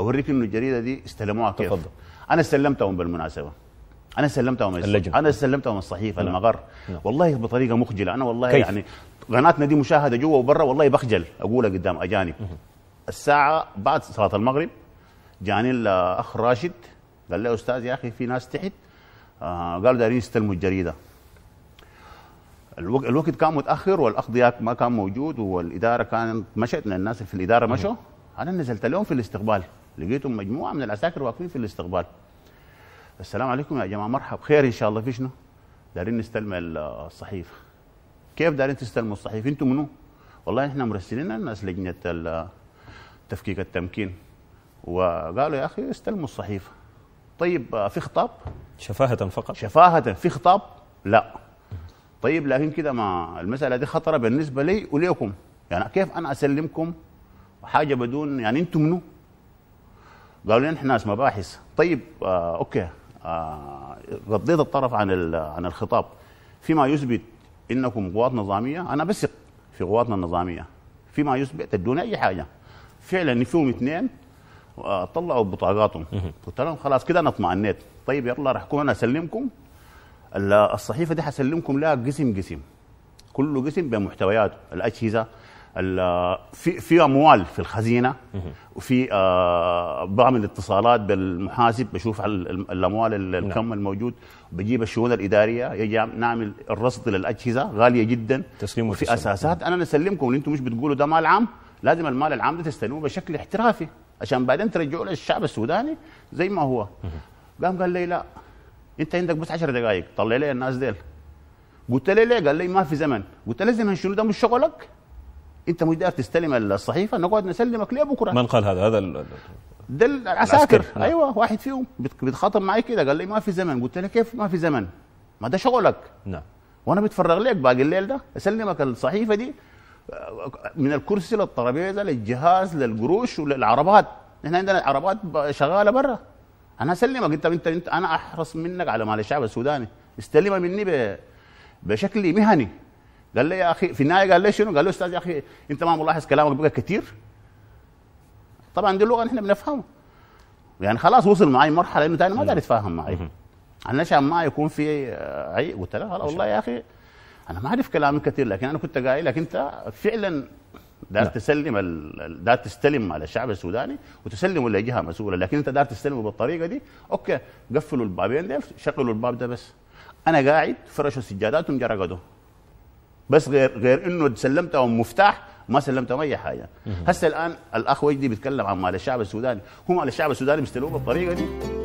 اوريك انه الجريده دي استلموها كيف تفضل انا استلمتهم بالمناسبه انا استلمتهم اللجنة. انا استلمتهم الصحيفه لا. نعم. المقر لا. نعم. والله بطريقه مخجله انا والله كيف؟ يعني قناتنا دي مشاهده جوا وبرا والله بخجل اقولها قدام اجانب مه. الساعه بعد صلاه المغرب جاني الاخ راشد قال لي استاذ يا اخي في ناس تحت آه قالوا دارين يستلموا الجريده الوقت, الوقت كان متاخر والاخ ضياك ما كان موجود والاداره كانت مشت الناس في الاداره مشوا انا نزلت لهم في الاستقبال لقيتهم مجموعه من العساكر واقفين في الاستقبال السلام عليكم يا جماعه مرحب خير ان شاء الله في شنو دارين نستلم الصحيفه كيف دارين تستلموا الصحيفه انتم منو والله احنا مرسلين الناس لجنه تفكيك التمكين وقالوا يا اخي استلموا الصحيفه طيب في خطاب شفاهه فقط شفاهه في خطاب لا طيب لكن كده ما المساله دي خطره بالنسبه لي وليكم يعني كيف انا اسلمكم حاجه بدون يعني انتم منو قالوا نحن ناس مباحث طيب آه اوكي آه غضيت الطرف عن عن الخطاب فيما يثبت انكم قوات نظاميه انا بثق في قواتنا النظاميه فيما يثبت ادوني اي حاجه فعلا فيهم اثنين آه، طلعوا بطاقاتهم قلت لهم خلاص كده انا اطمئنيت طيب يلا راح اكون انا اسلمكم الصحيفه دي حسلمكم لها قسم قسم كل قسم بمحتوياته الاجهزه في في اموال في الخزينه وفي آه، بعمل اتصالات بالمحاسب بشوف الاموال نعم. الكم الموجود بجيب الشؤون الاداريه يجي نعمل الرصد للاجهزه غاليه جدا تسليم في اساسات انا نسلمكم انتم مش بتقولوا ده مال عام لازم المال العام ده تستلموه بشكل احترافي عشان بعدين ترجعوه للشعب السوداني زي ما هو قام قال لي لا انت عندك بس 10 دقائق طلع لي الناس ديل قلت له ليه؟ قال لي ما في زمن قلت له زمن شنو ده مش شغلك؟ انت مش داير تستلم الصحيفه نقعد نسلمك ليه بكره من قال هذا هذا ال... ده العساكر نعم. ايوه واحد فيهم بيتخاطب معايا كده قال لي ما في زمن قلت له كيف ما في زمن ما ده شغلك نعم وانا بتفرغ لك باقي الليل ده اسلمك الصحيفه دي من الكرسي للطرابيزه للجهاز للقروش وللعربات احنا عندنا عربات شغاله برا انا اسلمك انت انت, انت انا احرص منك على مال الشعب السوداني استلمها مني بشكل مهني قال لي يا اخي في النهايه قال لي شنو؟ قال له استاذ يا اخي انت ما ملاحظ كلامك بقى كثير طبعا دي اللغه نحن بنفهمها يعني خلاص وصل معي مرحله انه ثاني ما قادر يتفاهم معي انا ما يكون في عيب قلت له والله يا اخي انا ما اعرف كلامك كثير لكن انا كنت قايل لك انت فعلا دار لا. نعم. تسلم ال... دار تستلم على الشعب السوداني وتسلمه لجهه مسؤوله لكن انت دار تستلمه بالطريقه دي اوكي قفلوا البابين يعني ده شغلوا الباب ده بس انا قاعد فرشوا سجاداتهم جرقدوا بس غير غير انه سلمتهم مفتاح ما سلمتهم اي حاجه هسه الان الاخ وجدي بيتكلم عن مال الشعب السوداني هم مال الشعب السوداني بيستلموه بالطريقه دي